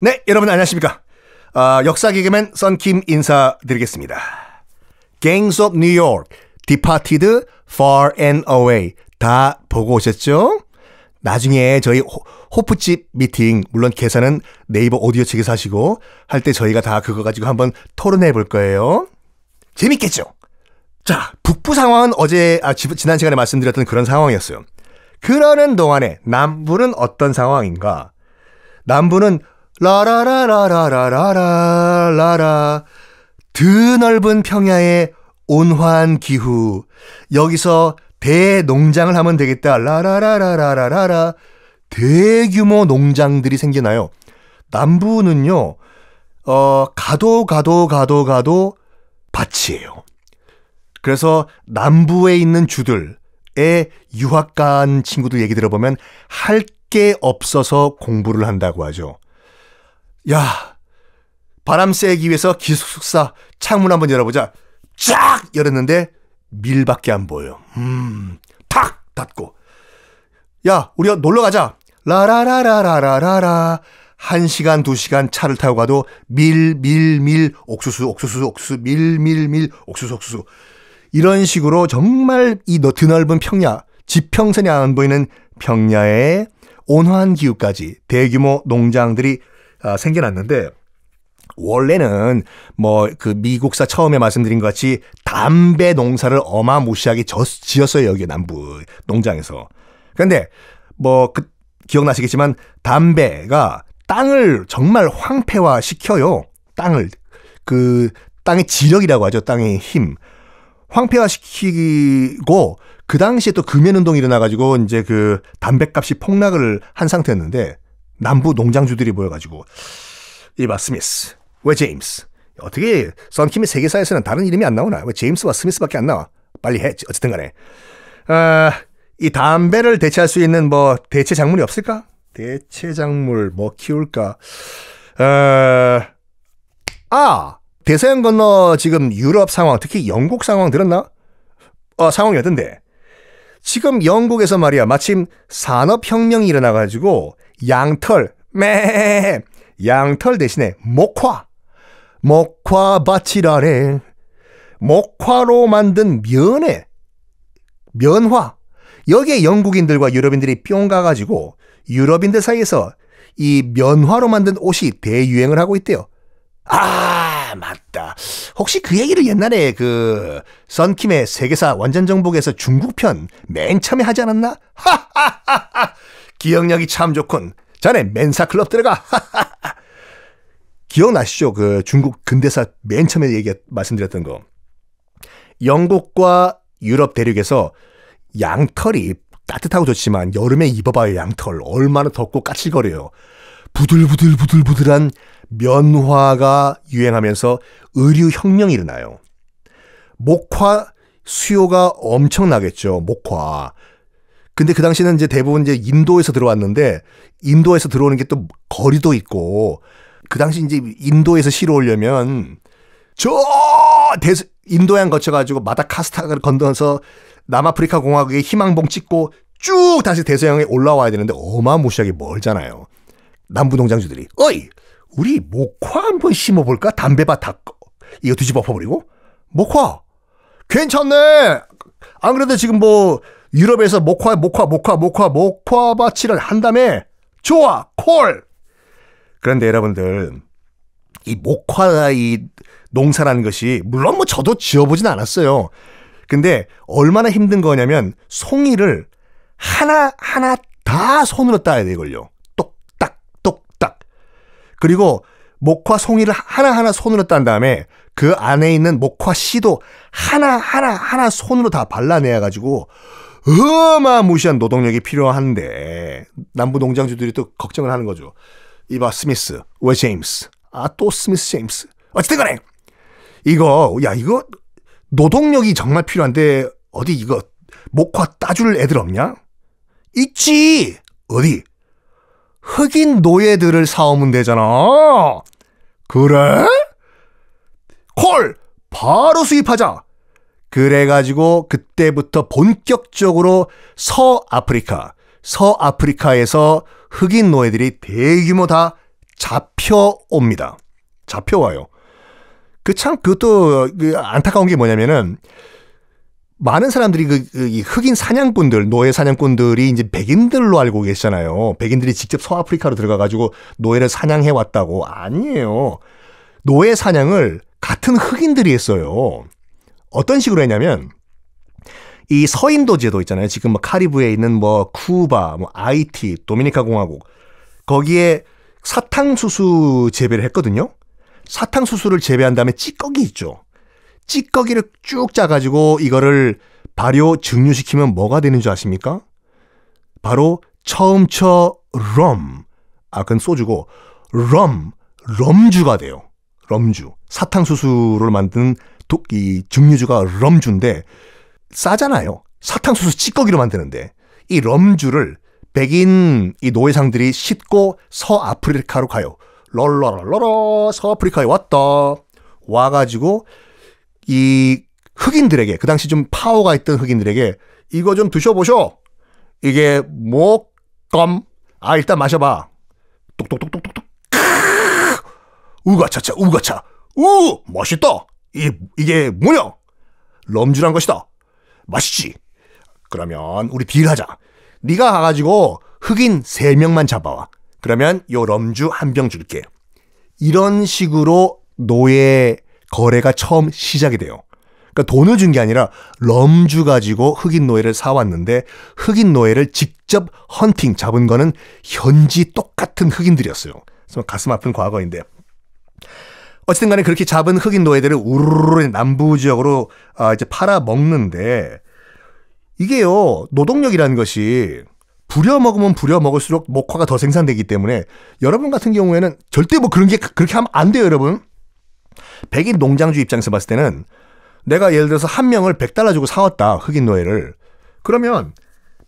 네, 여러분 안녕하십니까. 어, 역사 개그맨 썬킴 인사드리겠습니다. Gangs of New York, Departed, Far and Away 다 보고 오셨죠? 나중에 저희 호, 프집 미팅, 물론 계산은 네이버 오디오 측에서 하시고 할 때 저희가 다 그거 가지고 한번 토론해 볼 거예요. 재밌겠죠? 자, 북부 상황은 어제, 아, 지난 시간에 말씀드렸던 그런 상황이었어요. 그러는 동안에 남부는 어떤 상황인가? 남부는 라라라라라라라라라 드넓은 평야의 온화한 기후 여기서 대농장을 하면 되겠다 라라라라라라라 대규모 농장들이 생겨나요. 남부는요 어 가도 가도 가도 가도 밭이에요. 그래서 남부에 있는 주들의 유학 간 친구들 얘기 들어보면 할 게 없어서 공부를 한다고 하죠. 야, 바람 쐬기 위해서 기숙사 창문 한번 열어보자. 쫙 열었는데 밀밖에 안 보여. 음, 탁 닫고. 야, 우리가 놀러 가자. 라라라라라라라. 라한 시간 두 시간 차를 타고 가도 밀 밀 밀 옥수수 옥수수 옥수수 밀밀 밀 옥수수 옥수수 이런 식으로 정말 이 드넓은 평야 지평선이 안 보이는 평야의 온화한 기후까지 대규모 농장들이 아, 생겨났는데 원래는 뭐 그 미국사 처음에 말씀드린 것 같이 담배 농사를 어마무시하게 지었어요 여기 남부 농장에서. 그런데 뭐 그 기억나시겠지만 담배가 땅을 정말 황폐화 시켜요. 땅을 그 땅의 지력이라고 하죠. 땅의 힘. 황폐화시키고 그 당시에 또 금연운동이 일어나가지고 이제 그 담배값이 폭락을 한 상태였는데 남부 농장주들이 모여가지고 이바 스미스, 왜 제임스? 어떻게 썬킴이 세계사에서는 다른 이름이 안 나오나? 왜 제임스와 스미스밖에 안 나와? 빨리 해. 어쨌든 간에. 아, 이 담배를 대체할 수 있는 뭐 대체 작물이 없을까? 대체 작물 뭐 키울까? 어, 아, 대서양 건너 지금 유럽 상황, 특히 영국 상황 들었나? 어, 상황이 어떤데? 지금 영국에서 말이야 마침 산업혁명이 일어나가지고 양털 매 양털 대신에 목화 목화바이라래 목화로 만든 면에 면화 여기에 영국인들과 유럽인들이 뿅 가가지고 유럽인들 사이에서 이 면화로 만든 옷이 대유행을 하고 있대요. 아 맞다. 혹시 그 얘기를 옛날에 그 썬킴의 세계사 완전 정복에서 중국편 맨 처음에 하지 않았나? 하하하하. 기억력이 참 좋군. 전에 맨사 클럽 들어가. 하하하. 기억나시죠? 그 중국 근대사 맨 처음에 얘기 말씀드렸던 거. 영국과 유럽 대륙에서 양털이 따뜻하고 좋지만 여름에 입어봐야 양털 얼마나 덥고 까칠거려요. 부들부들 부들부들한 면화가 유행하면서 의류 혁명이 일어나요. 목화 수요가 엄청나겠죠. 목화. 근데 그 당시에는 이제 대부분 이제 인도에서 들어왔는데 인도에서 들어오는 게 또 거리도 있고 그 당시 이제 인도에서 실어오려면 저 대수, 인도양 거쳐가지고 마다카스타를 건너서 남아프리카 공화국의 희망봉 찍고 쭉 다시 대서양에 올라와야 되는데 어마무시하게 멀잖아요. 남부 농장주들이 어이 우리 목화 한 번 심어볼까 담배밭 다 이거 뒤집어 엎버리고 목화 괜찮네 안 그래도 지금 뭐 유럽에서 목화 목화 목화 목화 목화밭를 한다음에 좋아 콜 그런데 여러분들 이 목화 이 농사라는 것이 물론 뭐 저도 지어보진 않았어요 근데 얼마나 힘든 거냐면 송이를 하나 하나 다 손으로 따야 돼 이걸요. 그리고 목화 송이를 하나하나 손으로 딴 다음에 그 안에 있는 목화 씨도 하나하나 하나 손으로 다 발라내야 가지고 어마무시한 노동력이 필요한데 남부 농장주들이 또 걱정을 하는 거죠. 이봐 스미스, 왜 제임스? 아 또 스미스 제임스. 어쨌든 간에 이거 야 이거 노동력이 정말 필요한데 어디 이거 목화 따줄 애들 없냐? 있지. 어디? 흑인 노예들을 사오면 되잖아. 그래? 콜! 바로 수입하자! 그래가지고 그때부터 본격적으로 서아프리카, 서아프리카에서 흑인 노예들이 대규모 다 잡혀옵니다. 잡혀와요. 그 참 그것도 그 안타까운 게 뭐냐면은 많은 사람들이 그 그, 이 흑인 사냥꾼들, 노예 사냥꾼들이 이제 백인들로 알고 계시잖아요. 백인들이 직접 서아프리카로 들어가 가지고 노예를 사냥해 왔다고 아니에요. 노예 사냥을 같은 흑인들이 했어요. 어떤 식으로 했냐면 이 서인도 제도 있잖아요. 지금 뭐 카리브에 있는 뭐 쿠바, 뭐 아이티, 도미니카 공화국 거기에 사탕수수 재배를 했거든요. 사탕수수를 재배한 다음에 찌꺼기 있죠. 찌꺼기를 쭉 짜가지고 이거를 발효 증류시키면 뭐가 되는 줄 아십니까? 바로 처음처 럼. 아까는 소주고 럼, 럼주가 돼요. 럼주. 사탕수수를 만든 독이 증류주가 럼주인데 싸잖아요. 사탕수수 찌꺼기로 만드는데 이 럼주를 백인 이 노예상들이 싣고 서아프리카로 가요. 롤러러러러 서아프리카에 왔다. 와가지고 이 흑인들에게 그 당시 좀 파워가 있던 흑인들에게 이거 좀 드셔보셔. 이게 목검 아 일단 마셔봐. 똑똑똑똑똑똑. 우가차차 우가차 우 멋있다. 이 이게 뭐냐? 럼주란 것이다. 맛있지. 그러면 우리 딜하자. 네가 가가지고 흑인 세명만 잡아와. 그러면 요 럼주 한 병 줄게. 이런 식으로 노예 거래가 처음 시작이 돼요. 그러니까 돈을 준 게 아니라 럼주 가지고 흑인 노예를 사왔는데 흑인 노예를 직접 헌팅 잡은 거는 현지 똑같은 흑인들이었어요. 그래서 가슴 아픈 과거인데. 어쨌든 간에 그렇게 잡은 흑인 노예들을 우르르 남부 지역으로 아, 이제 팔아 먹는데 이게요 노동력이라는 것이 부려먹으면 부려먹을수록 목화가 더 생산되기 때문에 여러분 같은 경우에는 절대 뭐 그런 게 그렇게 하면 안 돼요 여러분 백인 농장주 입장에서 봤을 때는 내가 예를 들어서 한 명을 100달러 주고 사왔다. 흑인 노예를. 그러면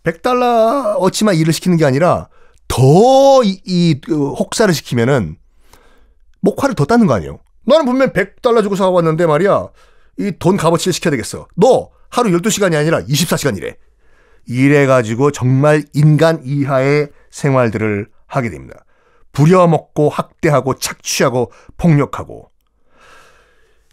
100달러 어치만 일을 시키는 게 아니라 더 이, 이 그 혹사를 시키면은 목화를 더 따는 거 아니에요. 너는 분명 100달러 주고 사왔는데 말이야. 이 돈 값어치를 시켜야 되겠어. 너 하루 12시간이 아니라 24시간 일해. 이래가지고 정말 인간 이하의 생활들을 하게 됩니다. 부려먹고 학대하고 착취하고 폭력하고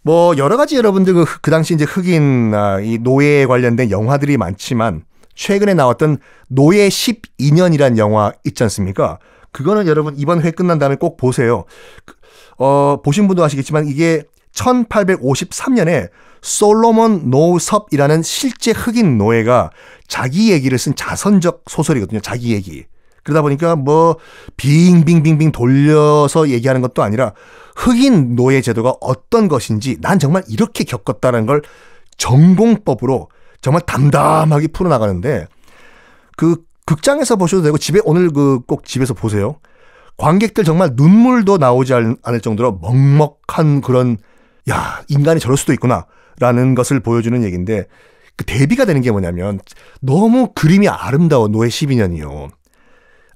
뭐 여러 가지 여러분들 그, 그 당시 이제 흑인 아, 이 노예에 관련된 영화들이 많지만 최근에 나왔던 노예 12년이란 영화 있지 않습니까? 그거는 여러분 이번 회 끝난 다음에 꼭 보세요. 그, 어, 보신 분도 아시겠지만 이게 1853년에 솔로몬 노섭이라는 실제 흑인 노예가 자기 얘기를 쓴 자선적 소설이거든요. 자기 얘기. 그러다 보니까 뭐 빙빙빙빙 돌려서 얘기하는 것도 아니라 흑인 노예 제도가 어떤 것인지 난 정말 이렇게 겪었다는 걸 전공법으로 정말 담담하게 풀어나가는데 그 극장에서 보셔도 되고 집에 오늘 그 꼭 집에서 보세요. 관객들 정말 눈물도 나오지 않을 정도로 먹먹한 그런 야 인간이 저럴 수도 있구나라는 것을 보여주는 얘기인데 그 대비가 되는 게 뭐냐면 너무 그림이 아름다워 노예 12년이요.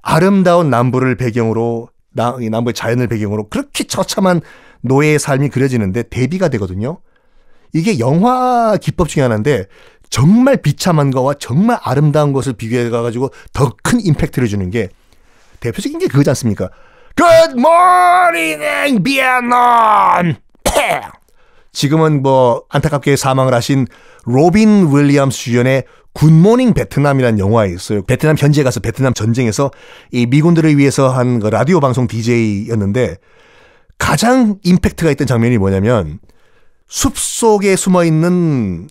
아름다운 남부를 배경으로 남부의 자연을 배경으로 그렇게 처참한 노예의 삶이 그려지는데 대비가 되거든요. 이게 영화 기법 중에 하나인데 정말 비참한 거와 정말 아름다운 것을 비교해 가지고 더 큰 임팩트를 주는 게 대표적인 게 그거지 않습니까? Good morning, Vietnam! 지금은 뭐 안타깝게 사망을 하신 로빈 윌리엄스 주연의 굿모닝 베트남이라는 영화에 있어요. 베트남 현지에 가서 베트남 전쟁에서 이 미군들을 위해서 한 그 라디오 방송 DJ였는데 가장 임팩트가 있던 장면이 뭐냐면 숲 속에 숨어 있는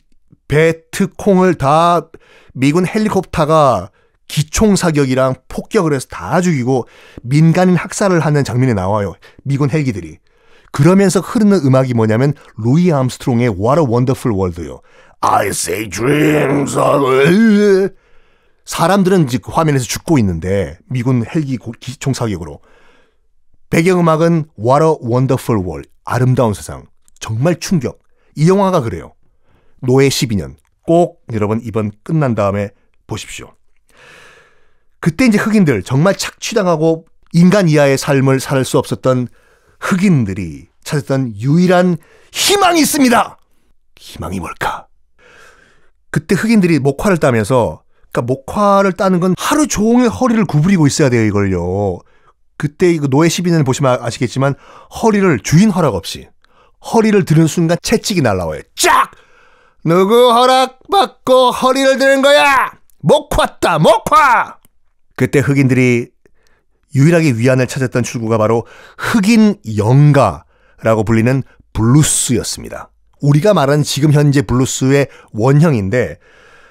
베트콩을 다 미군 헬리콥터가 기총 사격이랑 폭격을 해서 다 죽이고 민간인 학살을 하는 장면이 나와요. 미군 헬기들이. 그러면서 흐르는 음악이 뭐냐면 루이 암스트롱의 What a Wonderful World요. I say dreams are... 사람들은 즉 그 화면에서 죽고 있는데 미군 헬기 기총 사격으로 배경음악은 What a Wonderful World 아름다운 세상 정말 충격 이 영화가 그래요 노예 12년 꼭 여러분 이번 끝난 다음에 보십시오 그때 이제 흑인들 정말 착취당하고 인간 이하의 삶을 살 수 없었던 흑인들이 찾았던 유일한 희망이 있습니다. 희망이 뭘까? 그때 흑인들이 목화를 따면서 그러니까 목화를 따는 건 하루 종일 허리를 구부리고 있어야 돼요 이걸요. 그때 이거 노예 시비는 보시면 아, 아시겠지만 허리를 주인 허락 없이 허리를 드는 순간 채찍이 날라와요. 쫙 누구 허락 받고 허리를 드는 거야? 목화 다 목화. 그때 흑인들이 유일하게 위안을 찾았던 출구가 바로 흑인 영가라고 불리는 블루스였습니다. 우리가 말하는 지금 현재 블루스의 원형인데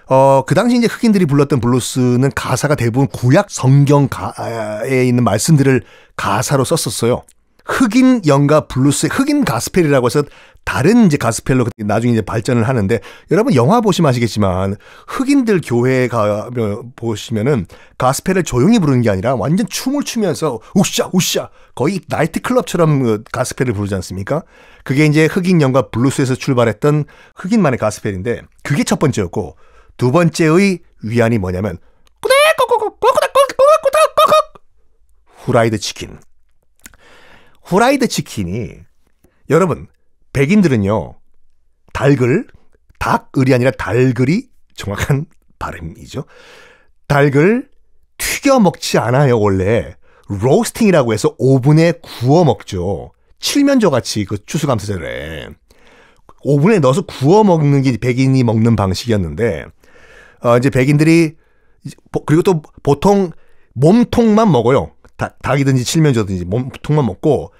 어, 그 당시 이제 흑인들이 불렀던 블루스는 가사가 대부분 구약 성경가에 있는 말씀들을 가사로 썼었어요. 흑인 영가 블루스, 의 흑인 가스펠이라고 해서 다른 이제 가스펠로 나중에 이제 발전을 하는데 여러분 영화 보시면 아시겠지만 흑인들 교회에 가 보시면은 가스펠을 조용히 부르는 게 아니라 완전 춤을 추면서 우샤 우샤 거의 나이트 클럽처럼 그 가스펠을 부르지 않습니까? 그게 이제 흑인 영과 블루스에서 출발했던 흑인만의 가스펠인데 그게 첫 번째였고 두 번째의 위안이 뭐냐면 후라이드 치킨. 후라이드 치킨이 여러분 백인들은요, 달글, 닭을이 아니라 달글이 정확한 발음이죠. 달글 튀겨 먹지 않아요, 원래. 로스팅이라고 해서 오븐에 구워 먹죠. 칠면조 같이 그 추수감사절에. 오븐에 넣어서 구워 먹는 게 백인이 먹는 방식이었는데, 어, 이제 백인들이, 그리고 또 보통 몸통만 먹어요. 닭, 닭이든지 칠면조든지 몸통만 먹고,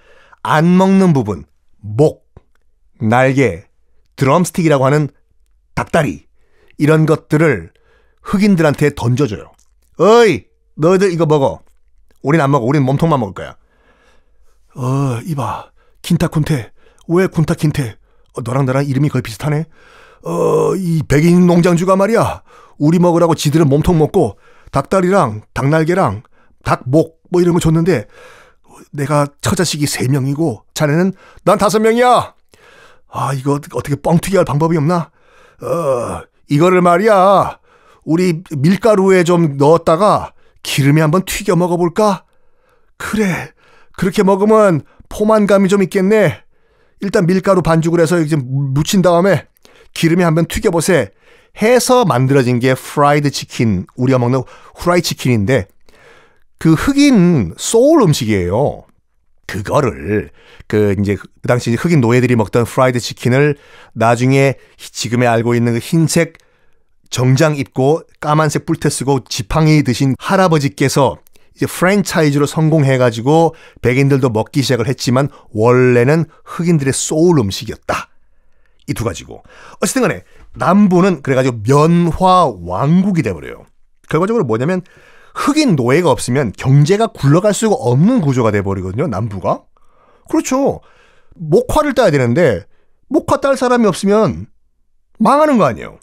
안 먹는 부분, 목, 날개, 드럼스틱이라고 하는 닭다리 이런 것들을 흑인들한테 던져줘요. 어이, 너희들 이거 먹어. 우린 안 먹어. 우린 몸통만 먹을 거야. 어, 이봐. 킨타쿤테. 왜 쿤타킨테? 어, 너랑 나랑 이름이 거의 비슷하네. 어, 이 백인 농장주가 말이야. 우리 먹으라고 지들은 몸통 먹고 닭다리랑 닭날개랑 닭목 뭐 이런 거 줬는데 내가 처자식이 세명이고 자네는 난 다섯 명이야 아, 이거 어떻게 뻥튀기 할 방법이 없나? 어, 이거를 말이야. 우리 밀가루에 좀 넣었다가 기름에 한번 튀겨 먹어볼까? 그래. 그렇게 먹으면 포만감이 좀 있겠네. 일단 밀가루 반죽을 해서 이제 묻힌 다음에 기름에 한번 튀겨보세. 해서 만들어진 게 프라이드 치킨, 우리가 먹는 후라이 치킨인데 그 흑인 소울 음식이에요. 그거를 그 이제 그 당시 흑인 노예들이 먹던 프라이드 치킨을 나중에 지금에 알고 있는 그 흰색 정장 입고 까만색 뿔테 쓰고 지팡이 드신 할아버지께서 이제 프랜차이즈로 성공해가지고 백인들도 먹기 시작을 했지만 원래는 흑인들의 소울 음식이었다. 이 두 가지고 어쨌든 간에 남부는 그래가지고 면화 왕국이 돼버려요. 결과적으로 뭐냐면 흑인 노예가 없으면 경제가 굴러갈 수가 없는 구조가 돼버리거든요. 남부가. 그렇죠. 목화를 따야 되는데 목화 딸 사람이 없으면 망하는 거 아니에요.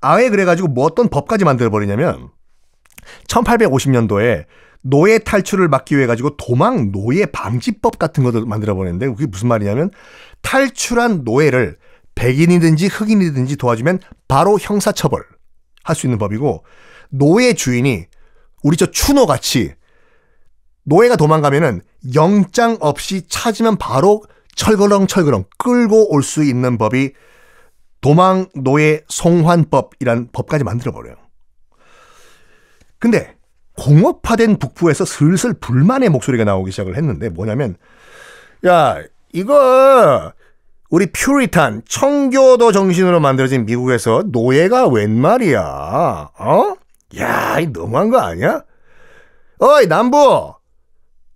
아예 그래가지고 뭐 어떤 법까지 만들어버리냐면 1850년도에 노예 탈출을 막기 위해 가지고 도망 노예 방지법 같은 것도 만들어버리는데 그게 무슨 말이냐면 탈출한 노예를 백인이든지 흑인이든지 도와주면 바로 형사처벌 할 수 있는 법이고 노예 주인이 우리 저 추노 같이 노예가 도망가면은 영장 없이 찾으면 바로 철거렁철거렁 끌고 올 수 있는 법이 도망 노예 송환법이란 법까지 만들어 버려요. 근데 공업화된 북부에서 슬슬 불만의 목소리가 나오기 시작을 했는데 뭐냐면 야 이거 우리 퓨리탄 청교도 정신으로 만들어진 미국에서 노예가 웬 말이야? 어? 야, 이 너무한 거 아니야? 어이, 남부!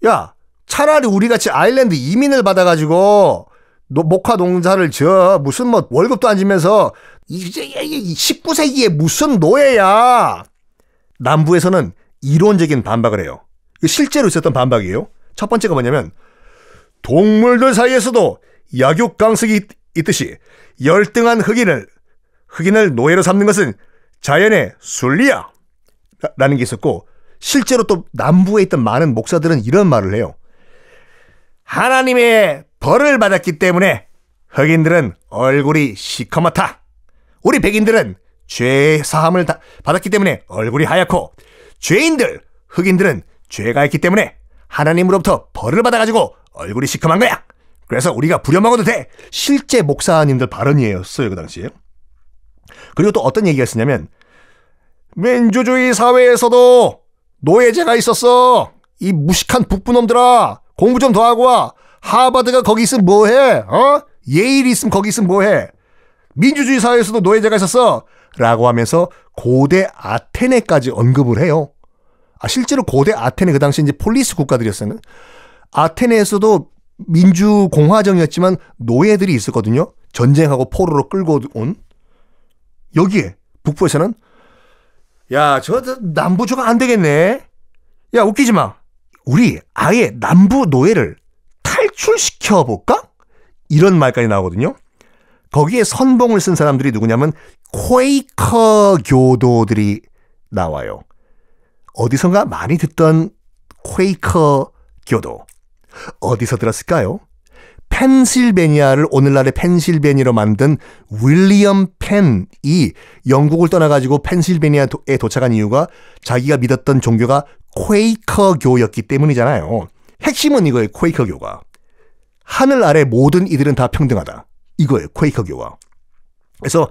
야, 차라리 우리같이 아일랜드 이민을 받아가지고, 노, 목화 농사를 지어. 무슨 뭐 월급도 안 주면서, 이제 19세기에 무슨 노예야! 남부에서는 이론적인 반박을 해요. 실제로 있었던 반박이에요. 첫 번째가 뭐냐면, 동물들 사이에서도 약육강석이 있듯이 열등한 흑인을 흑인을 노예로 삼는 것은 자연의 순리야. 라는 게 있었고 실제로 또 남부에 있던 많은 목사들은 이런 말을 해요. 하나님의 벌을 받았기 때문에 흑인들은 얼굴이 시커멓다. 우리 백인들은 죄의 사함을 받았기 때문에 얼굴이 하얗고 죄인들 흑인들은 죄가 있기 때문에 하나님으로부터 벌을 받아가지고 얼굴이 시커먼 거야. 그래서 우리가 부려먹어도 돼. 실제 목사님들 발언이었어요 그 당시에. 그리고 또 어떤 얘기가 있었냐면 민주주의 사회에서도 노예제가 있었어. 이 무식한 북부놈들아. 공부 좀 더 하고 와. 하버드가 거기 있으면 뭐해? 어? 예일이 있으면 거기 있으면 뭐해? 민주주의 사회에서도 노예제가 있었어. 라고 하면서 고대 아테네까지 언급을 해요. 아, 실제로 고대 아테네 그 당시 이제 폴리스 국가들이었어요. 아테네에서도 민주공화정이었지만 노예들이 있었거든요. 전쟁하고 포로로 끌고 온. 여기에 북부에서는 야, 저, 저 남부조가 안 되겠네. 야, 웃기지 마. 우리 아예 남부 노예를 탈출시켜 볼까? 이런 말까지 나오거든요. 거기에 선봉을 쓴 사람들이 누구냐면 코이커 교도들이 나와요. 어디선가 많이 듣던 코이커 교도. 어디서 들었을까요? 펜실베니아를 오늘날의 펜실베니로 아 만든 윌리엄 펜이 영국을 떠나가지고 펜실베니아에 도착한 이유가 자기가 믿었던 종교가 퀘이커교였기 때문이잖아요. 핵심은 이거예요, 퀘이커교가. 하늘 아래 모든 이들은 다 평등하다. 이거예요, 퀘이커교가. 그래서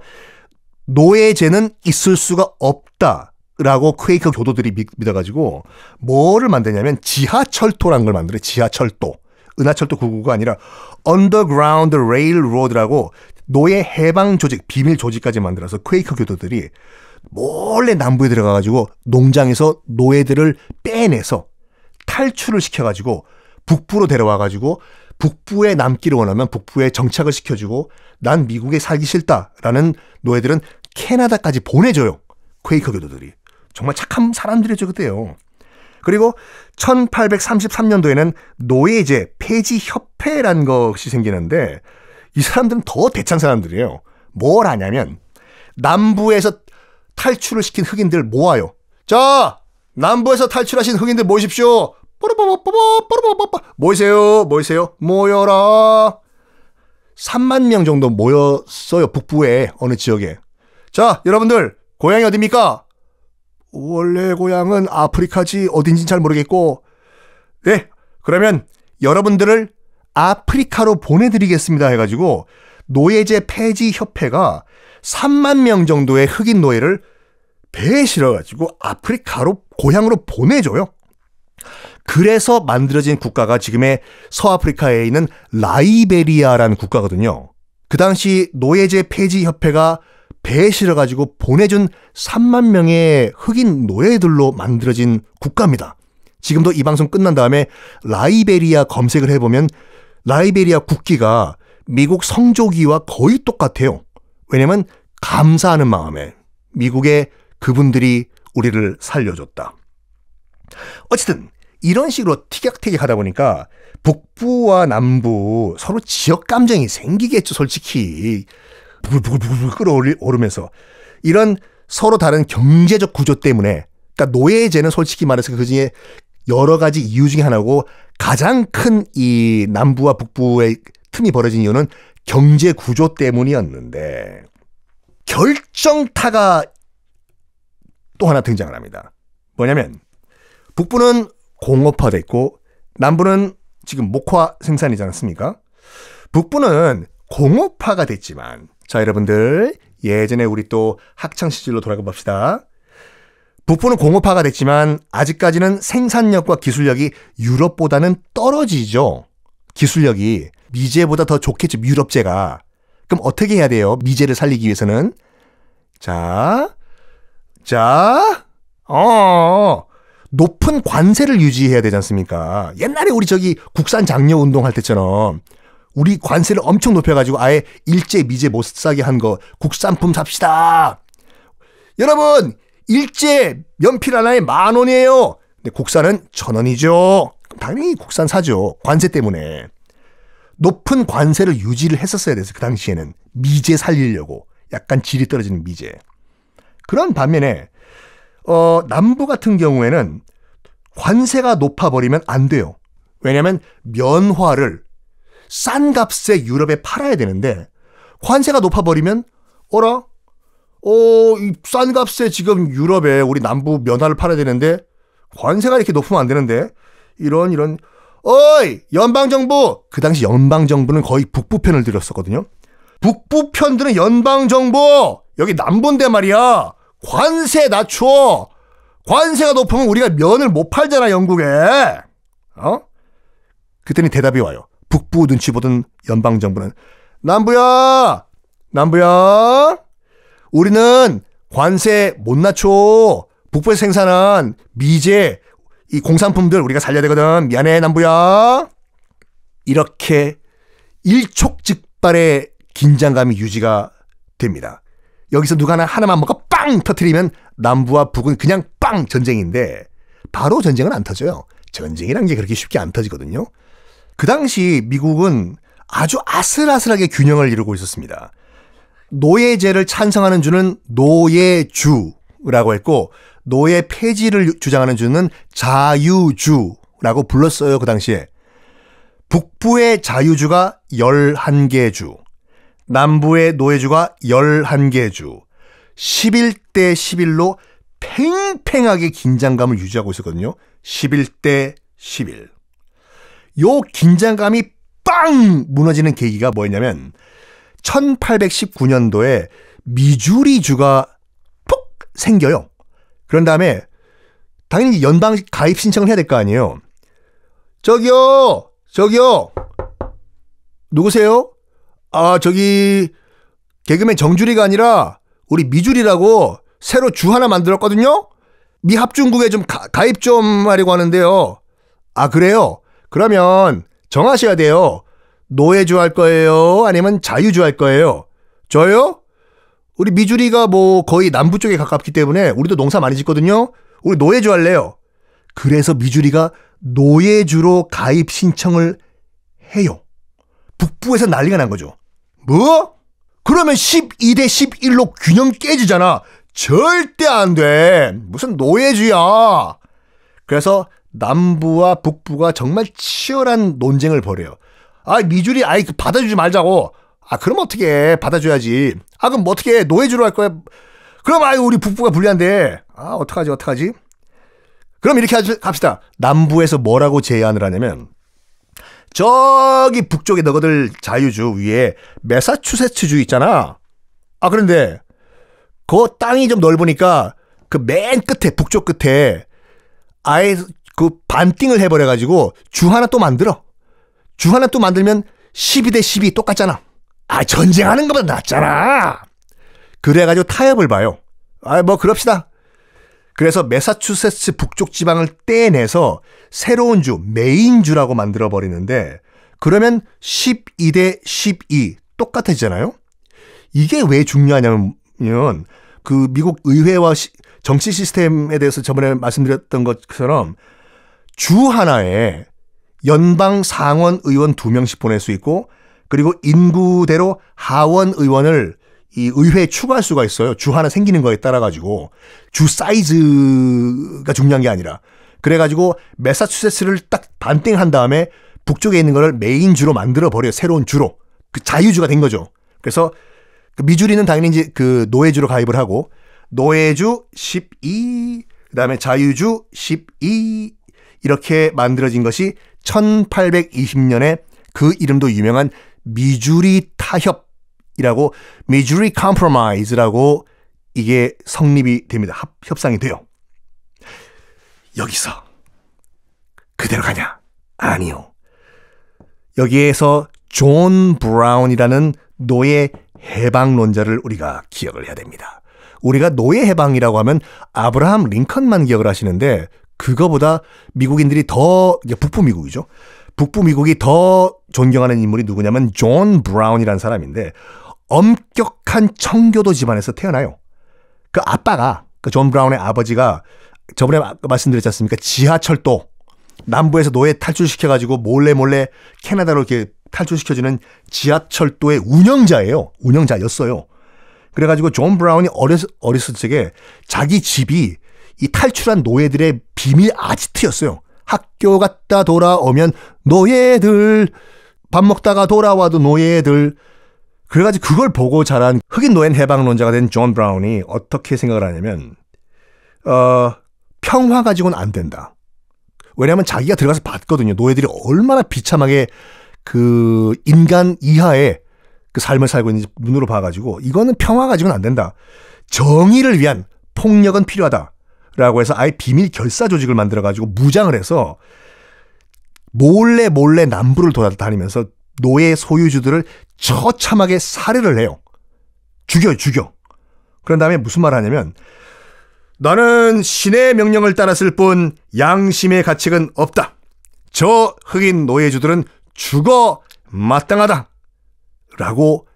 노예제는 있을 수가 없다. 라고 퀘이커 교도들이 믿어가지고 뭐를 만드냐면 지하철도라는 걸 만들어요. 지하철도. 은하철도 999가 아니라 언더그라운드 레일로드라고 노예 해방 조직, 비밀 조직까지 만들어서 퀘이커 교도들이 몰래 남부에 들어가가지고 농장에서 노예들을 빼내서 탈출을 시켜가지고 북부로 데려와가지고 북부에 남기를 원하면 북부에 정착을 시켜주고 난 미국에 살기 싫다라는 노예들은 캐나다까지 보내줘요. 퀘이커 교도들이. 정말 착한 사람들이죠, 그때요. 그리고 1833년도에는 노예제 폐지 협회란 것이 생기는데 이 사람들은 더 대찬 사람들이에요. 뭘 하냐면 남부에서 탈출을 시킨 흑인들 모아요. 자, 남부에서 탈출하신 흑인들 모십시오. 이 뽀로뽀뽀뽀 뽀로뽀뽀 모이세요. 모이세요. 모여라. 3만 명 정도 모였어요. 북부의 어느 지역에. 자, 여러분들 고향이 어딥니까 원래 고향은 아프리카지 어딘진 잘 모르겠고, 네, 그러면 여러분들을 아프리카로 보내드리겠습니다 해가지고 노예제 폐지 협회가 3만 명 정도의 흑인 노예를 배에 실어가지고 아프리카로 고향으로 보내줘요. 그래서 만들어진 국가가 지금의 서아프리카에 있는 라이베리아라는 국가거든요. 그 당시 노예제 폐지 협회가 배에 실어가지고 보내준 3만 명의 흑인 노예들로 만들어진 국가입니다. 지금도 이 방송 끝난 다음에 라이베리아 검색을 해보면 라이베리아 국기가 미국 성조기와 거의 똑같아요. 왜냐면 감사하는 마음에 미국의 그분들이 우리를 살려줬다. 어쨌든 이런 식으로 티격태격 하다 보니까 북부와 남부 서로 지역 감정이 생기겠죠, 솔직히. 부글부글부글 끓어오르면서 이런 서로 다른 경제적 구조 때문에 그러니까 노예제는 솔직히 말해서 그 중에 여러 가지 이유 중에 하나고 가장 큰 이 남부와 북부의 틈이 벌어진 이유는 경제 구조 때문이었는데 결정타가 또 하나 등장을 합니다. 뭐냐면 북부는 공업화됐고 남부는 지금 목화 생산이지 않습니까? 북부는 공업화가 됐지만 자, 여러분들. 예전에 우리 또 학창시절로 돌아가 봅시다. 부포는 공업화가 됐지만 아직까지는 생산력과 기술력이 유럽보다는 떨어지죠. 기술력이 미제보다 더 좋겠죠. 유럽제가. 그럼 어떻게 해야 돼요? 미제를 살리기 위해서는. 자, 자, 어, 높은 관세를 유지해야 되지 않습니까? 옛날에 우리 저기 국산 장려 운동할 때처럼 우리 관세를 엄청 높여가지고 아예 일제 미제 못 사게 한 거 국산품 삽시다. 여러분 일제 연필 하나에 만 원이에요. 근데 국산은 천 원이죠. 당연히 국산 사죠. 관세 때문에. 높은 관세를 유지를 했었어야 돼서 그 당시에는 미제 살리려고 약간 질이 떨어지는 미제. 그런 반면에 어, 남부 같은 경우에는 관세가 높아 버리면 안 돼요. 왜냐면 면화를 싼 값에 유럽에 팔아야 되는데 관세가 높아버리면 어라? 어, 싼 값에 지금 유럽에 우리 남부 면화를 팔아야 되는데 관세가 이렇게 높으면 안 되는데 이런 이런 어이 연방정부 그 당시 연방정부는 거의 북부편을 들였었거든요 북부편 들은 연방정부 여기 남부인데 말이야 관세 낮춰 관세가 높으면 우리가 면을 못 팔잖아 영국에 어 그때는 대답이 와요 북부 눈치 보던 연방정부는 남부야! 남부야! 우리는 관세 못 낮춰! 북부에 생산한 미제, 이 공산품들 우리가 살려야 되거든. 미안해, 남부야. 이렇게 일촉즉발의 긴장감이 유지가 됩니다. 여기서 누가 하나, 하나만 먹어 빵! 터트리면 남부와 북은 그냥 빵! 전쟁인데, 바로 전쟁은 안 터져요. 전쟁이란 게 그렇게 쉽게 안 터지거든요. 그 당시 미국은 아주 아슬아슬하게 균형을 이루고 있었습니다. 노예제를 찬성하는 주는 노예주라고 했고 노예 폐지를 주장하는 주는 자유주라고 불렀어요. 그 당시에. 북부의 자유주가 11개 주, 남부의 노예주가 11개 주, 11대 11로 팽팽하게 긴장감을 유지하고 있었거든요. 11대 11. 요 긴장감이 빵! 무너지는 계기가 뭐였냐면 1819년도에 미주리주가 푹 생겨요. 그런 다음에 당연히 연방 가입 신청을 해야 될 거 아니에요. 저기요! 저기요! 누구세요? 아, 저기, 개그맨 정주리가 아니라 우리 미주리라고 새로 주 하나 만들었거든요? 미합중국에 좀 가, 가입 좀 하려고 하는데요. 아, 그래요? 그러면 정하셔야 돼요. 노예주 할 거예요? 아니면 자유주 할 거예요? 저요? 우리 미주리가 뭐 거의 남부 쪽에 가깝기 때문에 우리도 농사 많이 짓거든요. 우리 노예주 할래요. 그래서 미주리가 노예주로 가입 신청을 해요. 북부에서 난리가 난 거죠. 뭐? 그러면 12대 11로 균형 깨지잖아. 절대 안 돼. 무슨 노예주야. 그래서 남부와 북부가 정말 치열한 논쟁을 벌여요. 아, 미주리, 아이, 그 받아주지 말자고. 아, 그럼 어떻게 해. 받아줘야지. 아, 그럼 뭐 어떻게 해. 노예주로 할 거야. 그럼, 아이 우리 북부가 불리한데. 아, 어떡하지, 어떡하지. 그럼 이렇게 합시다. 남부에서 뭐라고 제안을 하냐면, 저기 북쪽에 너희들 자유주 위에 메사추세츠주 있잖아. 아, 그런데, 그 땅이 좀 넓으니까, 그 맨 끝에, 북쪽 끝에, 아예 그 반띵을 해버려가지고 주 하나 또 만들어. 주 하나 또 만들면 12대 12 똑같잖아. 아, 전쟁하는 것보다 낫잖아. 그래가지고 타협을 봐요. 아, 뭐, 그럽시다. 그래서 메사추세츠 북쪽 지방을 떼내서 새로운 주, 메인주라고 만들어버리는데, 그러면 12대 12 똑같아지잖아요? 이게 왜 중요하냐면, 그 미국 의회와 정치 시스템에 대해서 저번에 말씀드렸던 것처럼 주 하나에 연방 상원 의원 두 명씩 보낼 수 있고 그리고 인구대로 하원 의원을 이 의회에 추가할 수가 있어요. 주 하나 생기는 거에 따라 가지고 주 사이즈가 중요한 게 아니라 그래 가지고 메사추세츠를 딱 반띵한 다음에 북쪽에 있는 거를 메인 주로 만들어 버려요. 새로운 주로. 그 자유주가 된 거죠. 그래서 그 미주리는 당연히 이제 그 노예주로 가입을 하고 노예주 12 그다음에 자유주 12 이렇게 만들어진 것이 1820년에 그 이름도 유명한 미주리 타협이라고 미주리 컴프로마이즈라고 이게 성립이 됩니다. 협상이 돼요. 여기서 그대로 가냐? 아니요. 여기에서 존 브라운이라는 노예 해방론자를 우리가 기억을 해야 됩니다. 우리가 노예 해방이라고 하면 아브라함 링컨만 기억을 하시는데 그거보다 미국인들이 더 북부 미국이죠. 북부 미국이 더 존경하는 인물이 누구냐면 존 브라운이라는 사람인데 엄격한 청교도 집안에서 태어나요. 그 아빠가 그 존 브라운의 아버지가 저번에 말씀드렸지 않습니까? 지하철도 남부에서 노예 탈출시켜가지고 몰래 몰래 캐나다로 이렇게 탈출시켜주는 지하철도의 운영자예요. 운영자였어요. 그래가지고 존 브라운이 어렸, 어렸을 적에 자기 집이 이 탈출한 노예들의 비밀 아지트였어요. 학교 갔다 돌아오면 노예들 밥 먹다가 돌아와도 노예들 그래가지고 그걸 보고 자란 흑인 노예 해방론자가 된 존 브라운이 어떻게 생각을 하냐면 어, 평화 가지고는 안 된다. 왜냐하면 자기가 들어가서 봤거든요. 노예들이 얼마나 비참하게 그 인간 이하의 그 삶을 살고 있는지 눈으로 봐가지고 이거는 평화 가지고는 안 된다. 정의를 위한 폭력은 필요하다. 라고 해서 아예 비밀 결사 조직을 만들어가지고 무장을 해서 몰래 몰래 남부를 돌아다니면서 노예 소유주들을 처참하게 살해를 해요. 죽여, 죽여. 그런 다음에 무슨 말 하냐면 나는 신의 명령을 따랐을 뿐 양심의 가책은 없다. 저 흑인 노예주들은 죽어 마땅하다. 라고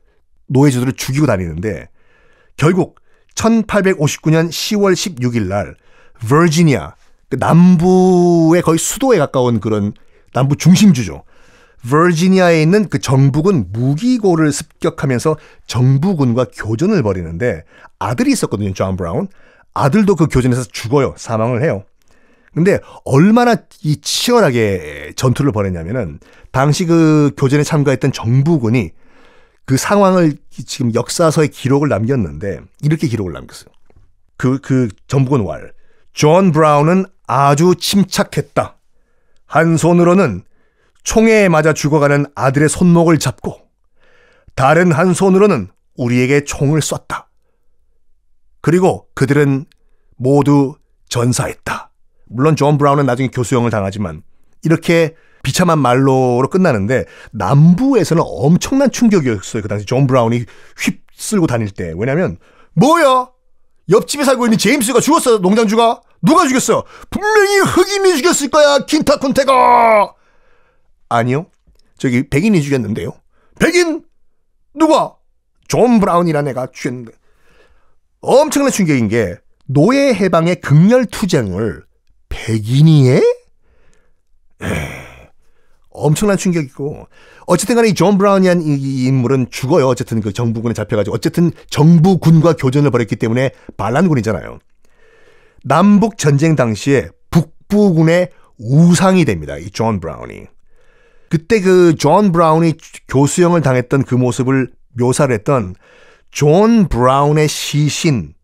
노예주들을 죽이고 다니는데 결국 1859년 10월 16일 날 버지니아 그 남부의 거의 수도에 가까운 그런 남부 중심주죠. 버지니아에 있는 그 정부군 무기고를 습격하면서 정부군과 교전을 벌이는데 아들이 있었거든요, 존 브라운. 아들도 그 교전에서 죽어요. 사망을 해요. 근데 얼마나 이 치열하게 전투를 벌였냐면은 당시 그 교전에 참가했던 정부군이 그 상황을 지금 역사서에 기록을 남겼는데 이렇게 기록을 남겼어요. 그, 그 정부군 왈. 존 브라운은 아주 침착했다. 한 손으로는 총에 맞아 죽어가는 아들의 손목을 잡고 다른 한 손으로는 우리에게 총을 쐈다. 그리고 그들은 모두 전사했다. 물론 존 브라운은 나중에 교수형을 당하지만 이렇게 비참한 말로로 끝나는데 남부에서는 엄청난 충격이었어요. 그 당시 존 브라운이 휩쓸고 다닐 때. 왜냐면 뭐야? 옆집에 살고 있는 제임스가 죽었어 농장주가 누가 죽였어 분명히 흑인이 죽였을 거야 킨타콘테가 아니요 저기 백인이 죽였는데요 백인 누가 존 브라운이라는 애가 죽였는데 엄청난 충격인 게 노예 해방의 극렬 투쟁을 백인이 해? 에이. 엄청난 충격이고 어쨌든 간에 이 존 브라운이란 이 인물은 죽어요. 어쨌든 그 정부군에 잡혀가지고 어쨌든 정부군과 교전을 벌였기 때문에 반란군이잖아요. 남북 전쟁 당시에 북부군의 우상이 됩니다. 이 존 브라운이. 그때 그 존 브라운이 교수형을 당했던 그 모습을 묘사를 했던 존 브라운의 시신,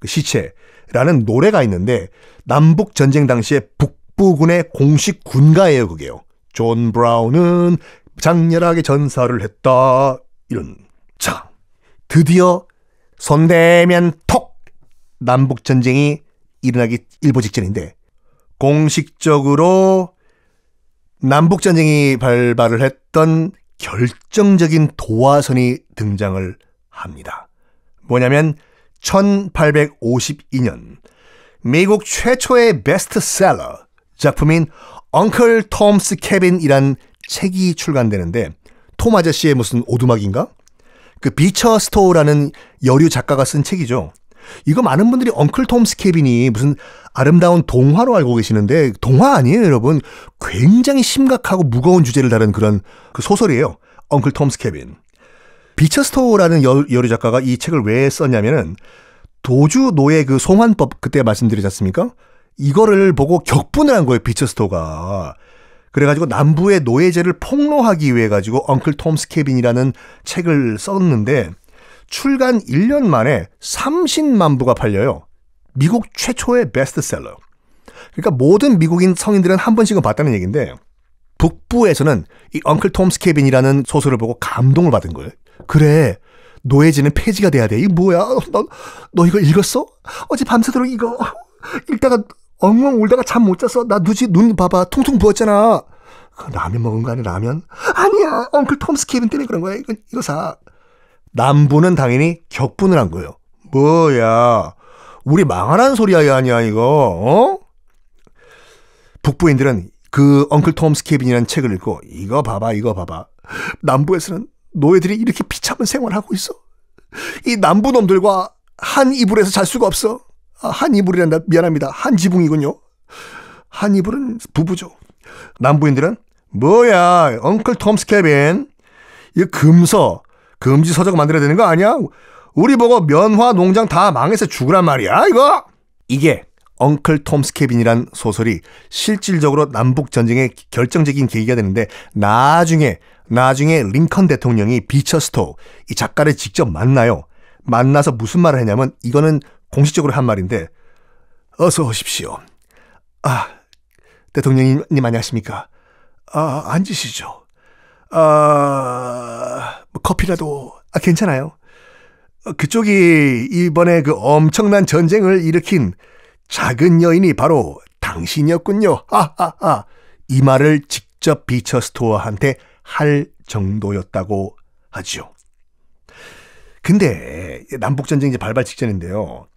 그 시체라는 노래가 있는데 남북 전쟁 당시에 북부군의 공식 군가예요, 그게요. 존 브라운은 장렬하게 전사를 했다. 이런. 자, 드디어 손대면 톡! 남북전쟁이 일어나기 일보 직전인데, 공식적으로 남북전쟁이 발발을 했던 결정적인 도화선이 등장을 합니다. 뭐냐면, 1852년, 미국 최초의 베스트셀러 작품인 엉클 톰스 케빈이란 책이 출간되는데 톰 아저씨의 무슨 오두막인가? 그 비처 스토어라는 여류 작가가 쓴 책이죠. 이거 많은 분들이 엉클 톰스 케빈이 무슨 아름다운 동화로 알고 계시는데 동화 아니에요, 여러분. 굉장히 심각하고 무거운 주제를 다룬 그런 그 소설이에요. 엉클 톰스 케빈. 비처스토어라는 여류 작가가 이 책을 왜 썼냐면은 도주 노예 그 송환법 그때 말씀드리지 않습니까? 이거를 보고 격분을 한 거예요. 비처스토가. 그래가지고 남부의 노예제를 폭로하기 위해 가지고 엉클 톰스 케빈이라는 책을 썼는데 출간 1년 만에 30만 부가 팔려요. 미국 최초의 베스트셀러 그러니까 모든 미국인 성인들은 한 번씩은 봤다는 얘기인데 북부에서는 이 엉클 톰스 케빈이라는 소설을 보고 감동을 받은 거예요. 그래 노예제는 폐지가 돼야 돼. 이게 뭐야? 너, 너 이거 읽었어? 어제 밤새도록 이거 읽다가 엉엉 울다가 잠 못 잤어. 나 누지 눈 봐봐. 퉁퉁 부었잖아. 그 라면 먹은 거 아니야, 라면? 아니야. 엉클 톰스 케빈 때문에 그런 거야. 이거, 이거 사. 남부는 당연히 격분을 한 거예요. 뭐야. 우리 망하란 소리야, 이 아니야, 이거. 어? 북부인들은 그 엉클 톰스 케빈이라는 책을 읽고 이거 봐봐, 이거 봐봐. 남부에서는 노예들이 이렇게 비참한 생활을 하고 있어. 이 남부 놈들과 한 이불에서 잘 수가 없어. 아, 한 이불이란다. 미안합니다. 한 지붕이군요. 한 이불은 부부죠. 남부인들은 뭐야 엉클 톰스 케빈 이 금서 금지 서적 만들어야 되는 거 아니야? 우리 보고 면화 농장 다 망해서 죽으란 말이야 이거? 이게 엉클 톰스 케빈이란 소설이 실질적으로 남북 전쟁의 결정적인 계기가 되는데 나중에 나중에 링컨 대통령이 비처스토 이 작가를 직접 만나요. 만나서 무슨 말을 했냐면 이거는 공식적으로 한 말인데 어서 오십시오. 아, 대통령님 안녕하십니까? 아, 앉으시죠. 아, 뭐 커피라도 아, 괜찮아요. 그쪽이 이번에 그 엄청난 전쟁을 일으킨 작은 여인이 바로 당신이었군요. 아 아, 아, 이 말을 직접 비처 스토어한테 할 정도였다고 하죠. 근데 남북 전쟁 이제 발발 직전인데요.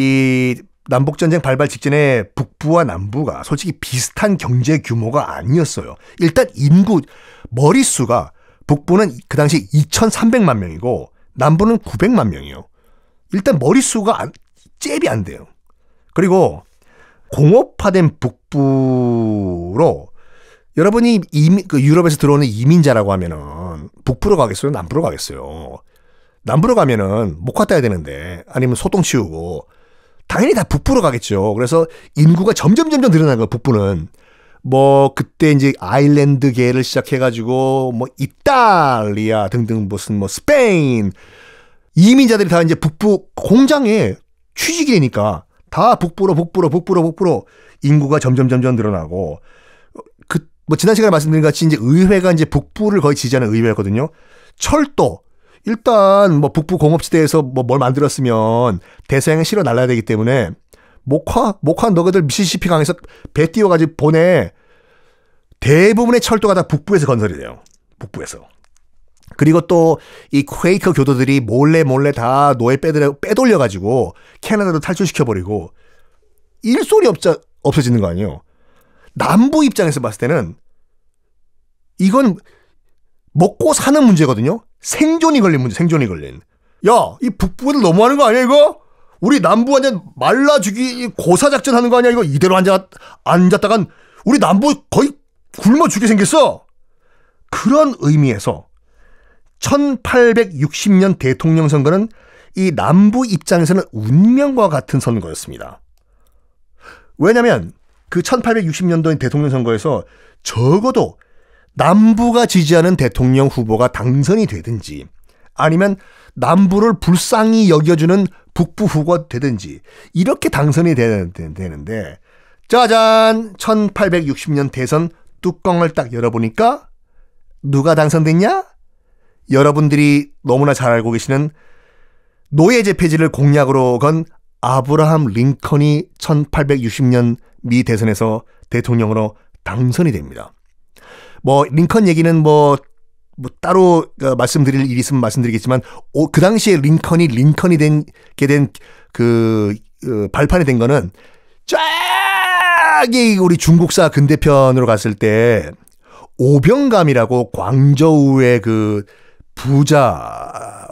이 남북전쟁 발발 직전에 북부와 남부가 솔직히 비슷한 경제 규모가 아니었어요. 일단 인구, 머릿수가 북부는 그 당시 2,300만 명이고 남부는 900만 명이요. 일단 머릿수가 안, 잽이 안 돼요. 그리고 공업화된 북부로 여러분이 이민그 유럽에서 들어오는 이민자라고 하면은 북부로 가겠어요? 남부로 가겠어요? 남부로 가면은 목화 따야 되는데 아니면 소똥 치우고 당연히 다 북부로 가겠죠. 그래서 인구가 점점 점점 늘어나는 거예요. 북부는. 뭐 그때 이제 아일랜드계를 시작해가지고 뭐 이탈리아 등등 무슨 뭐 스페인 이민자들이 다 이제 북부 공장에 취직이 니까다 북부로 북부로 북부로 북부로 인구가 점점 점점 늘어나고 그 뭐 지난 시간에 말씀드린 것 같이 이제 의회가 이제 북부를 거의 지지하는 의회였거든요. 철도 일단 뭐 북부 공업지대에서 뭐 뭘 만들었으면 대서양에 실어 날라야 되기 때문에 목화 목화 너희들 미시시피 강에서 배 띄워가지고 보내 대부분의 철도가 다 북부에서 건설이 돼요. 북부에서. 그리고 또 이 퀘이커 교도들이 몰래 몰래 다 노예 빼돌려, 빼돌려가지고 캐나다로 탈출시켜버리고 일소리 없자, 없어지는 거 아니에요. 남부 입장에서 봤을 때는 이건 먹고 사는 문제거든요. 생존이 걸린 문제, 생존이 걸린. 야, 이 북부는 너무하는 거 아니야, 이거? 우리 남부 완전 말라 죽이 고사작전 하는 거 아니야, 이거? 이대로 앉아, 앉았다간 우리 남부 거의 굶어 죽게 생겼어. 그런 의미에서 1860년 대통령 선거는 이 남부 입장에서는 운명과 같은 선거였습니다. 왜냐면 그1 8 6 0년도의 대통령 선거에서 적어도 남부가 지지하는 대통령 후보가 당선이 되든지 아니면 남부를 불쌍히 여겨주는 북부 후보가 되든지 이렇게 당선이 되는데 짜잔 1860년 대선 뚜껑을 딱 열어보니까 누가 당선됐냐? 여러분들이 너무나 잘 알고 계시는 노예제 폐지를 공약으로 건 아브라함 링컨이 1860년 미 대선에서 대통령으로 당선이 됩니다. 뭐 링컨 얘기는 뭐, 뭐 따로 어, 말씀드릴 일이 있으면 말씀드리겠지만 오, 그 당시에 링컨이 링컨이 된 게 된그 그 어, 발판이 된 거는 쫙이 우리 중국사 근대편으로 갔을 때 오병감이라고 광저우의 그 부자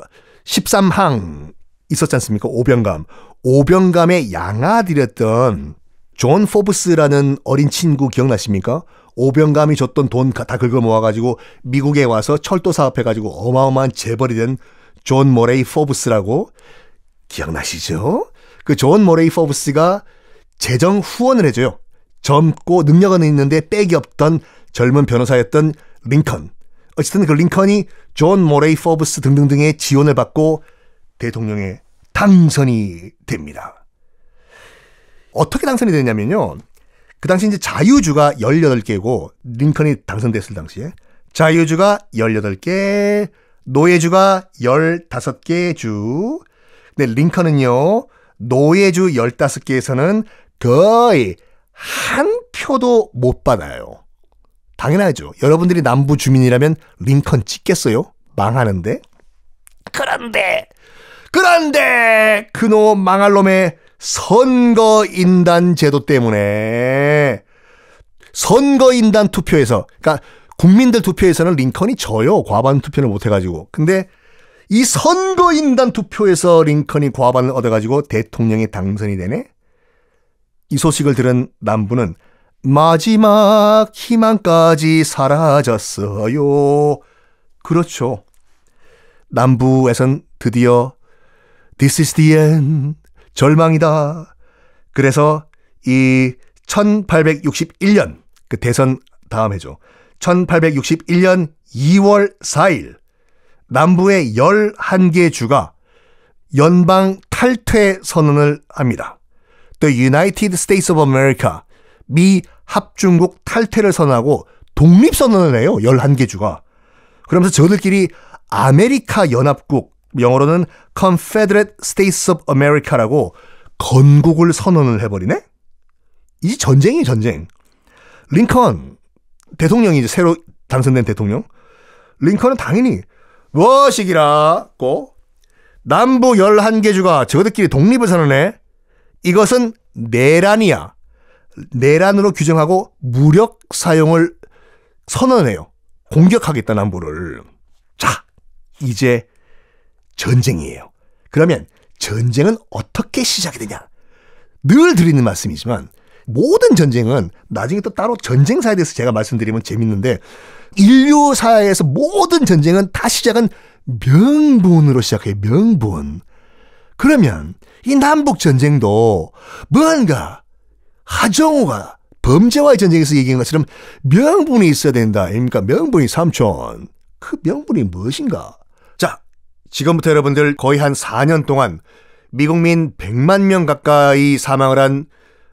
13항 있었지 않습니까? 오병감. 오병감의 양아들였던 존 포브스라는 어린 친구 기억나십니까? 오병감이 줬던 돈 다 긁어 모아가지고 미국에 와서 철도 사업해가지고 어마어마한 재벌이 된 존 모레이 포브스라고 기억나시죠? 그 존 모레이 포브스가 재정 후원을 해줘요. 젊고 능력은 있는데 빽이 없던 젊은 변호사였던 링컨. 어쨌든 그 링컨이 존 모레이 포브스 등등등의 지원을 받고 대통령에 당선이 됩니다. 어떻게 당선이 됐냐면요 그 당시 이제 자유주가 18개고 링컨이 당선됐을 당시에 자유주가 18개, 노예주가 15개 주. 근데 링컨은요. 노예주 15개에서는 거의 한 표도 못 받아요. 당연하죠. 여러분들이 남부 주민이라면 링컨 찍겠어요? 망하는데. 그런데 그런데 그놈 망할 놈의 선거인단 제도 때문에 선거인단 투표에서 그러니까 국민들 투표에서는 링컨이 져요. 과반 투표를 못 해가지고. 근데 이 선거인단 투표에서 링컨이 과반을 얻어가지고 대통령이 당선이 되네? 이 소식을 들은 남부는 마지막 희망까지 사라졌어요. 그렇죠. 남부에선 드디어 This is the end. 절망이다. 그래서 이 1861년 그 대선 다음 해죠. 1861년 2월 4일 남부의 11개 주가 연방 탈퇴 선언을 합니다. The United States of America 미 합중국 탈퇴를 선하고 언 독립선언을 해요. 11개 주가. 그러면서 저들끼리 아메리카 연합국 영어로는 Confederate States of America라고 건국을 선언을 해버리네? 이 전쟁이 전쟁. 링컨, 대통령이 이제 새로 당선된 대통령. 링컨은 당연히 무엇이기라고 남부 11개 주가 저들끼리 독립을 선언해. 이것은 내란이야. 내란으로 규정하고 무력 사용을 선언해요. 공격하겠다 남부를. 자, 이제 전쟁이에요. 그러면 전쟁은 어떻게 시작이 되냐? 늘 드리는 말씀이지만 모든 전쟁은 나중에 또 따로 전쟁사에 대해서 제가 말씀드리면 재밌는데 인류사에서 모든 전쟁은 다 시작은 명분으로 시작해요. 명분. 그러면 이 남북 전쟁도 뭔가 하정우가 범죄와의 전쟁에서 얘기한 것처럼 명분이 있어야 된다. 아닙니까? 명분이 삼촌. 그 명분이 무엇인가? 지금부터 여러분들 거의 한 4년 동안 미국민 100만 명 가까이 사망을 한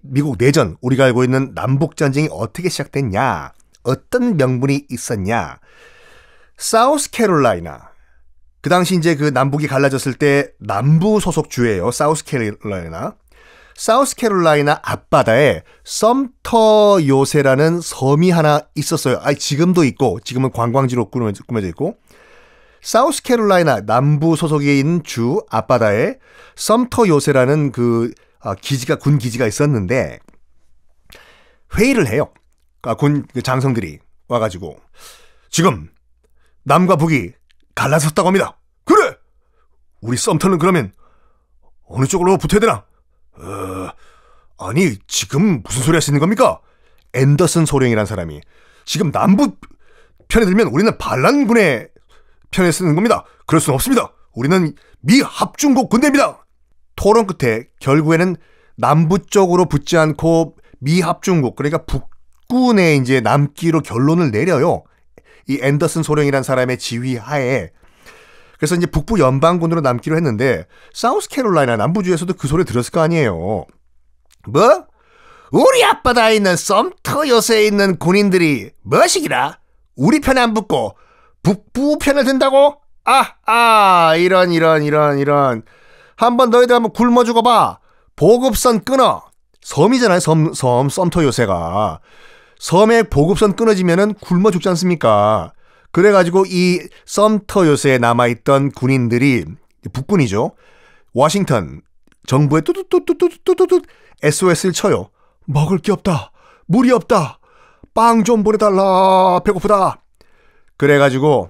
미국 내전, 우리가 알고 있는 남북 전쟁이 어떻게 시작됐냐, 어떤 명분이 있었냐. 사우스캐롤라이나. 그 당시 이제 그 남북이 갈라졌을 때 남부 소속 주예요. 사우스캐롤라이나. 사우스캐롤라이나 앞바다에 썸터 요새라는 섬이 하나 있었어요. 아, 지금도 있고 지금은 관광지로 꾸며져 있고 사우스캐롤라이나 남부 소속에 있는 주 앞바다에 썸터 요새라는 그 아, 기지가 군 기지가 있었는데 회의를 해요. 아, 군 그 장성들이 와가지고 지금 남과 북이 갈라섰다고 합니다. 그래. 우리 썸터는 그러면 어느 쪽으로 붙어야 되나? 어, 아니 지금 무슨 소리 하시는 겁니까? 앤더슨 소령이란 사람이 지금 남부 편에 들면 우리는 반란군의 편에 쓰는 겁니다. 그럴 수는 없습니다. 우리는 미합중국 군대입니다. 토론 끝에 결국에는 남부 쪽으로 붙지 않고 미합중국 그러니까 북군에 이제 남기로 결론을 내려요. 이 앤더슨 소령이란 사람의 지휘하에 그래서 이제 북부 연방군으로 남기로 했는데 사우스캐롤라이나 남부주에서도 그 소리 들었을 거 아니에요. 뭐? 우리 앞바다에 있는 썸터 요새에 있는 군인들이 뭐시기라? 우리 편에 안 붙고 북부 편을 든다고? 아, 아, 이런, 이런, 이런, 이런. 한번 너희들 한번 굶어 죽어봐. 보급선 끊어. 섬이잖아요, 섬, 섬, 썸터 요새가. 섬에 보급선 끊어지면은 굶어 죽지 않습니까? 그래가지고 이 썸터 요새에 남아있던 군인들이, 북군이죠. 워싱턴 정부에 뚜뚜뚜뚜뚜뚜뚜뚜 SOS를 쳐요. 먹을 게 없다. 물이 없다. 빵 좀 보내달라. 배고프다. 그래가지고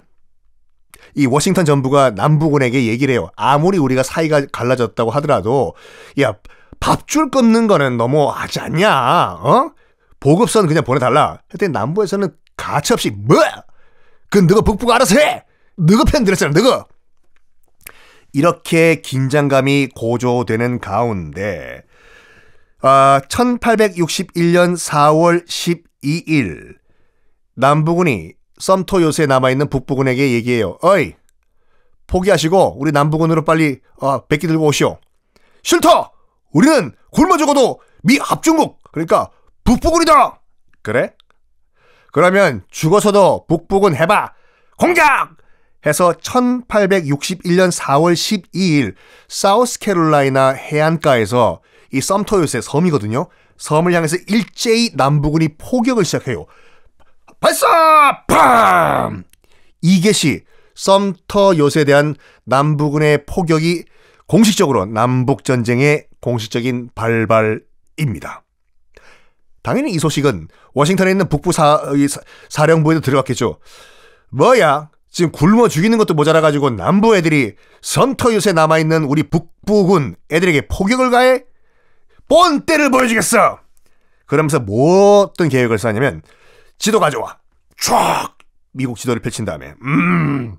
이 워싱턴 정부가 남부군에게 얘기를 해요. 아무리 우리가 사이가 갈라졌다고 하더라도 야 밥줄 끊는 거는 너무 하지 않냐? 어? 보급선 그냥 보내달라. 그때 남부에서는 가차없이 뭐? 그 너가 북부가 알아서 해. 너가 편 들었잖아. 너가. 이렇게 긴장감이 고조되는 가운데 아, 1861년 4월 12일 남부군이 썸토 요새에 남아있는 북부군에게 얘기해요. 어이! 포기하시고 우리 남부군으로 빨리 어, 백기 들고 오시오. 싫다! 우리는 굶어 죽어도 미 합중국! 그러니까 북부군이다! 그래? 그러면 죽어서도 북부군 해봐! 공작! 해서 1861년 4월 12일 사우스캐롤라이나 해안가에서 이썸토 요새 섬이거든요. 섬을 향해서 일제히 남부군이 포격을 시작해요. 발사! 팜! 이게시 썸터 요새에 대한 남부군의 포격이 공식적으로 남북전쟁의 공식적인 발발입니다. 당연히 이 소식은 워싱턴에 있는 북부 사, 사령부에도 들어갔겠죠. 뭐야? 지금 굶어 죽이는 것도 모자라가지고 남부 애들이 썸터 요새 남아있는 우리 북부군 애들에게 포격을 가해? 뻔때를 보여주겠어! 그러면서 뭐 어떤 계획을 써냐면 지도 가져와. 촥! 미국 지도를 펼친 다음에, 음.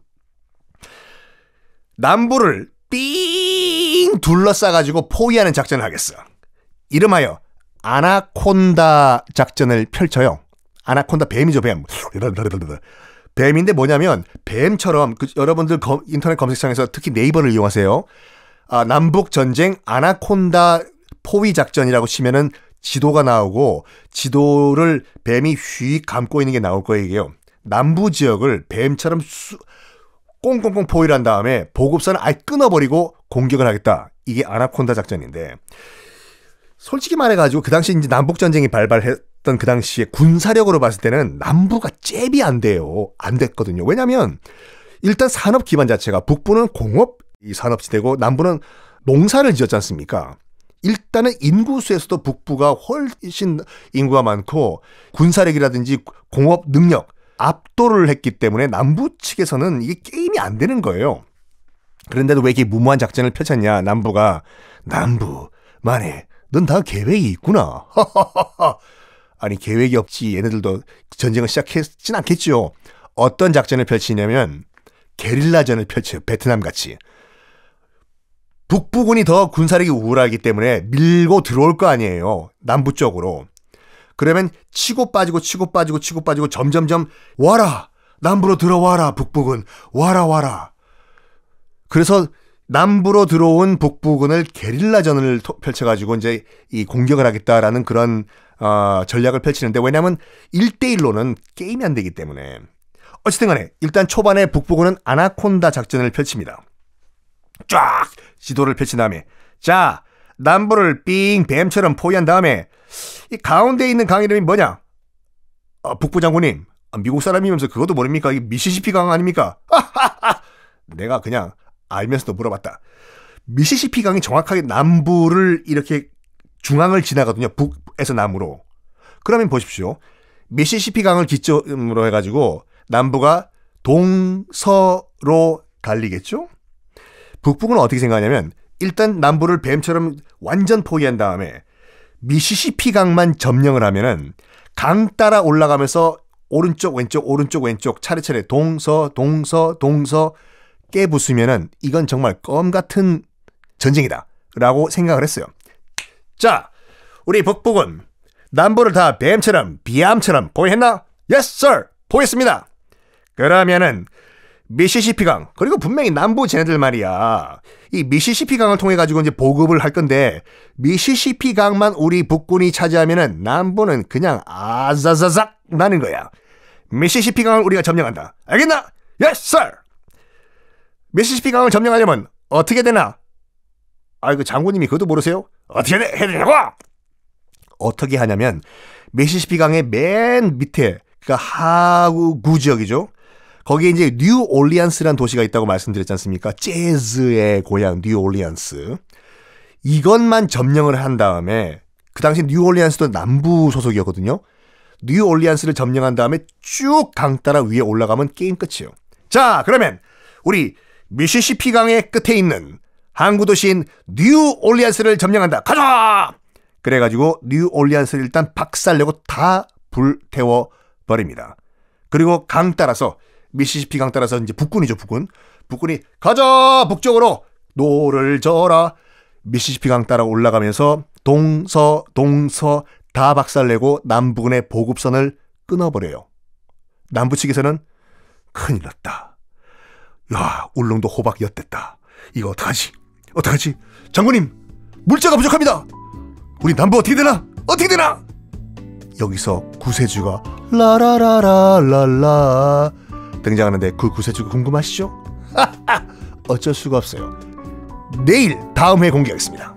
남부를 삥 둘러싸가지고 포위하는 작전을 하겠어. 이름하여 아나콘다 작전을 펼쳐요. 아나콘다 뱀이죠, 뱀. 뱀인데 뭐냐면 뱀처럼 그 여러분들 검, 인터넷 검색창에서 특히 네이버를 이용하세요. 아, 남북 전쟁 아나콘다 포위 작전이라고 치면은 지도가 나오고 지도를 뱀이 휙 감고 있는 게 나올 거예요. 남부 지역을 뱀처럼 수, 꽁꽁꽁 포위한 를 다음에 보급선을 아예 끊어버리고 공격을 하겠다. 이게 아나콘다 작전인데 솔직히 말해가지고 그 당시 이제 남북 전쟁이 발발했던 그 당시에 군사력으로 봤을 때는 남부가 잽이 안 돼요. 안 됐거든요. 왜냐하면 일단 산업 기반 자체가 북부는 공업 이 산업지대고 남부는 농사를 지었지 않습니까? 일단은 인구수에서도 북부가 훨씬 인구가 많고 군사력이라든지 공업 능력 압도를 했기 때문에 남부 측에서는 이게 게임이 안 되는 거예요. 그런데도 왜 이렇게 무모한 작전을 펼쳤냐 남부가 남부 만에 넌 다 계획이 있구나. 아니 계획이 없지 얘네들도 전쟁을 시작했진 않겠지요. 어떤 작전을 펼치냐면 게릴라전을 펼쳐요. 베트남 같이. 북부군이 더 군사력이 우월하기 때문에 밀고 들어올 거 아니에요. 남부 쪽으로. 그러면 치고 빠지고 치고 빠지고 치고 빠지고 점점점 와라 남부로 들어와라 북부군 와라 와라. 그래서 남부로 들어온 북부군을 게릴라전을 펼쳐가지고 이제 이 공격을 하겠다라는 그런 어, 전략을 펼치는데 왜냐하면 1대1로는 게임이 안 되기 때문에 어쨌든 간에 일단 초반에 북부군은 아나콘다 작전을 펼칩니다. 쫙 지도를 펼친 다음에 자 남부를 삥 뱀처럼 포위한 다음에 이 가운데 있는 강 이름이 뭐냐? 아, 북부 장군님 어, 미국 사람이면서 그것도 모릅니까? 이 미시시피 강 아닙니까? 내가 그냥 알면서도 물어봤다. 미시시피 강이 정확하게 남부를 이렇게 중앙을 지나거든요 북에서 남으로. 그러면 보십시오. 미시시피 강을 기점으로 해가지고 남부가 동서로 갈리겠죠? 북북은 어떻게 생각하냐면 일단 남부를 뱀처럼 완전 포위한 다음에 미시시피 강만 점령을 하면은 강 따라 올라가면서 오른쪽 왼쪽 오른쪽 왼쪽 차례차례 동서 동서 동서 깨부수면은 이건 정말 껌 같은 전쟁이다라고 생각을 했어요. 자, 우리 북북은 남부를 다 뱀처럼 비암처럼 포위했나? Yes, sir. 포위습니다 그러면은 미시시피강 그리고 분명히 남부 쟤네들 말이야 이 미시시피강을 통해 가지고 이제 보급을 할 건데 미시시피강만 우리 북군이 차지하면은 남부는 그냥 아자자작 나는 거야 미시시피강을 우리가 점령한다 알겠나? Yes 미시시피강을 점령하려면 어떻게 되나? 아이고 장군님이 그것도 모르세요? 어떻게 해, 야 되냐고? 어떻게 하냐면 미시시피강의 맨 밑에 그러니까 하구 지역이죠 거기에 이제 뉴올리안스라는 도시가 있다고 말씀드렸지 않습니까? 재즈의 고향 뉴올리안스. 이것만 점령을 한 다음에 그 당시 뉴올리안스도 남부 소속이었거든요. 뉴올리안스를 점령한 다음에 쭉 강 따라 위에 올라가면 게임 끝이에요. 자, 그러면 우리 미시시피 강의 끝에 있는 항구 도시인 뉴올리안스를 점령한다. 가자! 그래가지고 뉴올리안스를 일단 박살내고 다 불태워 버립니다. 그리고 강 따라서 미시시피 강 따라서 이제 북군이죠, 북군. 북군이 가자 북쪽으로 노를 저라 미시시피 강 따라 올라가면서 동서 동서 다 박살내고 남북군의 보급선을 끊어버려요. 남부 측에서는 큰일 났다. 야 울릉도 호박 엿됐다. 이거 어떡하지? 어떡하지? 장군님 물자가 부족합니다. 우리 남부 어떻게 되나? 어떻게 되나? 여기서 구세주가 라라라라 랄라 등장하는데 그 구세주가 궁금하시죠? 어쩔 수가 없어요. 내일 다음 회 공개하겠습니다.